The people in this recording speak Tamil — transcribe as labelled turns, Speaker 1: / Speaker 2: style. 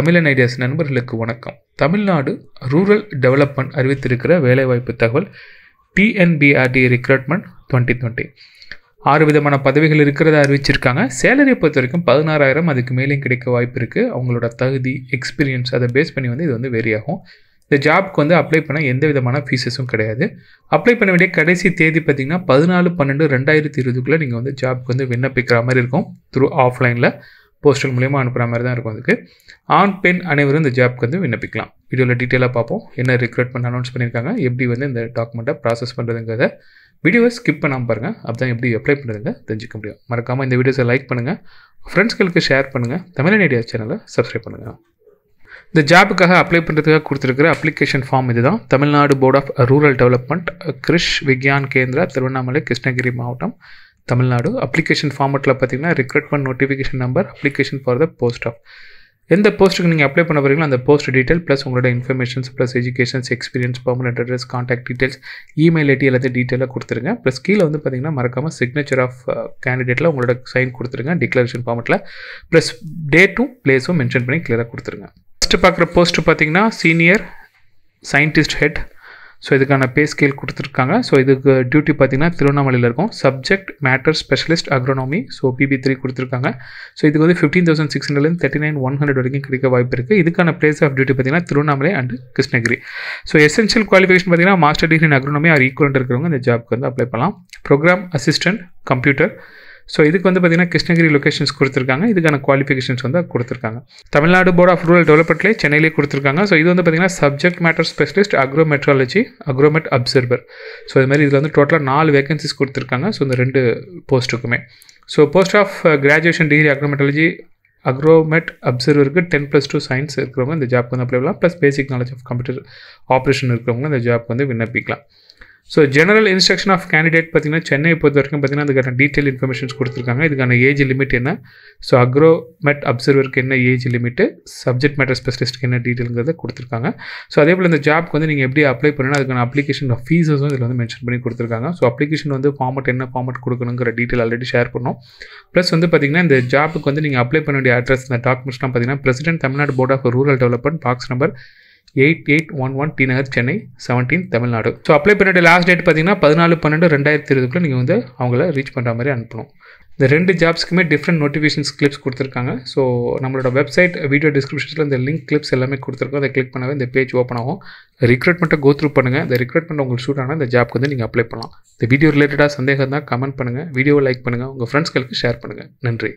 Speaker 1: தமிழன் ஐடியாஸ் நண்பர்களுக்கு வணக்கம் தமிழ்நாடு ரூரல் டெவலப்மெண்ட் அறிவித்திருக்கிற வேலைவாய்ப்பு தகவல் டிஎன்பிஆர்டி ரிக்ரூட்மெண்ட் டுவெண்ட்டி டுவெண்ட்டி ஆறு விதமான பதவிகள் இருக்கிறத அறிவிச்சிருக்காங்க சேலரியை பொறுத்த வரைக்கும் பதினாறாயிரம் அதுக்கு மேலேயும் கிடைக்க வாய்ப்பு இருக்குது அவங்களோட தகுதி எக்ஸ்பீரியன்ஸ் அதை பேஸ் பண்ணி வந்து இது வந்து வெரி ஆகும் இந்த ஜாப்க்கு வந்து அப்ளை பண்ண எந்த விதமான ஃபீஸஸும் கிடையாது அப்ளை பண்ண வேண்டிய கடைசி தேதி பார்த்திங்கன்னா பதினாலு பன்னெண்டு ரெண்டாயிரத்தி இருபதுக்குள்ளே நீங்கள் வந்து ஜாப்க்கு வந்து விண்ணப்பிக்கிற மாதிரி இருக்கும் த்ரூ ஆஃப்லைனில் போஸ்டல் மூலயமா அனுப்புகிற மாதிரி தான் இருக்கும் அதுக்கு ஆண் பெண் அனைவரும் இந்த ஜாப்க்கு வந்து விண்ணப்பிக்கலாம் வீடியோவில் டீட்டெயிலாக பார்ப்போம் என்ன ரெக்ரூட்மெண்ட் அனௌன்ஸ் பண்ணியிருக்காங்க எப்படி வந்து இந்த டாக்குமெண்ட்டை ப்ராசஸ் பண்ணுறதுங்கிறத வீடியோவை ஸ்கிப் பண்ணாமல் பாருங்கள் அப்போ எப்படி அப்ளை பண்ணுறதுங்க தெரிஞ்சுக்க முடியும் மறக்காமல் இந்த வீடியோஸை லைக் பண்ணுங்கள் ஃப்ரெண்ட்ஸ்களுக்கு ஷேர் பண்ணுங்கள் தமிழன் ஐடியா சேனலை சப்ஸ்கிரைப் பண்ணுங்கள் இந்த ஜாபுக்காக அப்ளை பண்ணுறதுக்காக கொடுத்துருக்கிற அப்ளிகேஷன் ஃபார்ம் இதுதான் Tamil Nadu board of rural development Krishi Vigyan Kendra Tiruvannamalai Krishnagiri மாவட்டம் தமிழ்நாடு அப்ளிகேஷன் ஃபார்மெட்டில் பார்த்தீங்கன்னா recruitment notification number application for the post of எந்த போஸ்ட்டுக்கு நீங்கள் அப்ளை பண்ண போகிறீங்களோ அந்த போஸ்ட் டீட்டெயில் ப்ளஸ் உங்களோட informations plus educations experience permanent address contact details email ID எல்லாத்தையும் டீட்டெயிலாக கொடுத்துருங்க ப்ளஸ் கீழே வந்து பார்த்தீங்கன்னா மறக்காமல் சிக்னேச்சர் ஆஃப் கேண்டிடேட்டில் உங்களோட சைன் கொடுத்துருங்க டிக்ளரேஷன் ஃபார்மெட்டில் ப்ளஸ் டேட்டும் பிளேஸும் மென்ஷன் பண்ணி கிளியராக கொடுத்துருங்க ஃபஸ்ட்டு பார்க்குற போஸ்ட்டு பார்த்தீங்கன்னா சீனியர் சயின்டிஸ்ட் ஹெட் ஸோ இதுக்கான பே ஸ்கேல் கொடுத்துருக்காங்க ஸோ இதுக்கு டியூட்டி பார்த்திங்கன்னா திருவண்ணாமலையில் இருக்கும் subject matter specialist agronomy so PB three கொடுத்துருக்காங்க ஸோ இதுக்கு வந்து ஃபிஃப்டீன் தௌசண்ட் சிக்ஸ் ஹண்ட்ரட்லேருந்து தேர்ட்டி நைன் ஒன் ஹண்ட்ரட் வரைக்கும் கிடைக்க வாய்ப்பு இருக்குது இதுக்கான பிளேஸ் ஆஃப் டியூட்டி பார்த்திங்கன்னா Tiruvannamalai and Krishnagiri so essential qualification பார்த்திங்கன்னா master degree agronomy agronomy or equal இருக்கிறவங்க இந்த ஜாப்க்கு வந்து அப்ளை பண்ணலாம் ப்ரோக்ராம் அசிஸ்டன்ட் கம்ப்யூட்டர் ஸோ இதுக்கு வந்து பார்த்திங்கன்னா கிருஷ்ணகிரி லொக்கேஷன்ஸ் கொடுத்துருக்காங்க இதுக்கான குவாலிஃபிகேஷன்ஸ் வந்து கொடுத்துருக்காங்க தமிழ்நாடு போர்ட் ஆஃப் ரூரல் டெவலப்மெண்ட்லேயே சென்னையிலே கொடுத்துருக்காங்க ஸோ இது வந்து பார்த்திங்கன்னா subject matter specialist agrometeorology agromet observer so இது மாதிரி இதில் வந்து டோட்டலாக நாலு வேகன்சிஸ் கொடுத்துருக்காங்க ஸோ இந்த ரெண்டு போஸ்ட்டுக்குமே so post of graduation degree agrometeorology agromet அப்சர்வருக்கு டென் ப்ளஸ் டூ சயின்ஸ் இருக்கிறவங்க இந்த ஜாப்க்கு வந்து அப்ளை பண்ணலாம் plus basic knowledge of computer operation இருக்கிறவங்க இந்த ஜாப்க்கு வந்து விண்ணப்பிக்கலாம் so general instruction of candidate பார்த்திங்கன்னா சென்னை பொறுத்த வரைக்கும் பார்த்திங்கன்னா அதுக்கான டீட்டெயில் இன்ஃபர்மேஷன்ஸ் கொடுத்துருக்காங்க இதுக்கான ஏஜ் லிமிட் என்ன ஸோ அக்ரோ மெட் அப்சர்வருக்கு என்ன ஏஜ் லிமிட்டு சப்ஜெக்ட் மேட்டர் ஸ்பெஷலிஸ்ட்டுக்கு என்ன டீட்டெயிலுங்கிறத கொடுத்துருக்காங்க ஸோ அதே போல் இந்த ஜாப்க்கு வந்து நீங்கள் எப்படி அப்ளை பண்ணணும் அதுக்கான அப்ளிகேஷன் ஃபீஸஸும் இதில் வந்து மென்ஷன் பண்ணி கொடுத்துருக்காங்க ஸோ அப்ளிகேஷன் வந்து ஃபார்மட் என்ன ஃபார்மட் கொடுக்கணுங்கிற டீட்டெயில் ஆல்ரெடி ஷேர் பண்ணோம் ப்ளஸ் வந்து பார்த்திங்கன்னா இந்த ஜாப்புக்கு வந்து நீங்கள் அப்ளை பண்ண வேண்டிய அட்ரஸ் இந்த டாக்குமெண்ட்ஸ்லாம் பார்த்திங்கன்னா president Tamil Nadu board of rural development box number eight eight one one T Nagar Chennai seventeen Tamil Nadu so apply பண்ணுற லாஸ்ட் டேட் பார்த்தீங்கன்னா பதினாலு பன்னெண்டு ரெண்டாயிரத்தி இருபதுக்குள்ளே நீங்கள் வந்து அவங்கள ரீச் பண்ணுற மாதிரி அனுப்பணும் இந்த ரெண்டு ஜாப்ஸ்க்குமே டிஃப்ரெண்ட் நோட்டிஃபிகேஷன்ஸ் கிளிப்ஸ் கொடுத்துருக்காங்க ஸோ நம்மளோட வெப்சைட் வீடியோ டிஸ்கிரிப்ஷனில் இந்த லிங்க் கிளிப்ஸ் எல்லாமே கொடுத்துருக்கோம் அதை கிளிக் பண்ணவே இந்த பேஜ் ஓப்பன் ஆகும் ரிக்ரூட்மெண்ட்டை கோ த்ரூ பண்ணுங்கள் இந்த ரிக்ரூட்மெண்ட் உங்களுக்கு சூட் ஆனால் இந்த ஜாப்க்கு வந்து நீங்கள் அப்ளை பண்ணலாம் இந்த வீடியோ ரிலேட்டடாக சந்தேகம் தான் கமெண்ட் பண்ணுங்கள் வீடியோ லைக் பண்ணுங்கள் உங்கள் ஃப்ரெண்ட்ஸ்களுக்கு ஷேர் பண்ணுங்கள் நன்றி